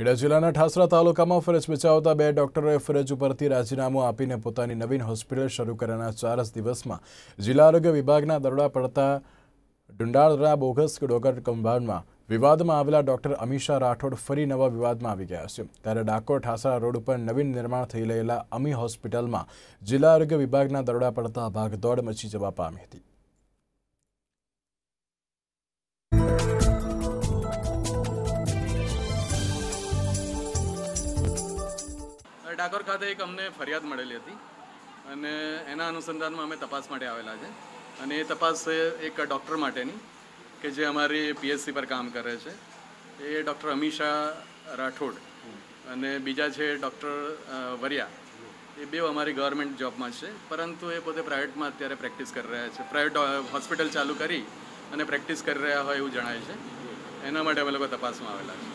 ખેડા જિલ્લાના ઠાસરા તાલુકામાં ફરજ બચાવતા બે ડોક્ટરોએ ફરજ ઉપરથી રાજીનામું આપીને પોતાની નવીન હોસ્પિટલ શરૂ કરવાના ચાર દિવસમાં જિલ્લા આરોગ્ય વિભાગના દરોડા પડતા ડુંડાળરા બોગસ ડોગર કંભાડમાં વિવાદમાં આવેલા ડોક્ટર અમીષા રાઠોડ ફરી નવા વિવાદમાં આવી ગયા છે ત્યારે ડાકોર ઠાસરા રોડ ઉપર નવીન નિર્માણ થઈ રહેલા અમી હોસ્પિટલમાં જિલ્લા આરોગ્ય વિભાગના દરોડા પડતા ભાગદોડ મચી જવા પામી હતી ડાકોર ખાતે એક અમને ફરિયાદ મળેલી હતી અને એના અનુસંધાનમાં અમે તપાસ માટે આવેલા છે અને એ તપાસ એક ડૉક્ટર માટેની કે જે અમારી પીએસસી પર કામ કરે છે એ ડૉક્ટર અમીષા રાઠોડ અને બીજા છે ડૉક્ટર વરિયા એ બે અમારી ગવર્મેન્ટ જોબમાં છે પરંતુ એ પોતે પ્રાઇવેટમાં અત્યારે પ્રેક્ટિસ કરી રહ્યા છે પ્રાઇવેટ હોસ્પિટલ ચાલુ કરી અને પ્રેક્ટિસ કરી રહ્યા હોય એવું જણાય છે એના માટે અમે લોકો તપાસમાં આવેલા છે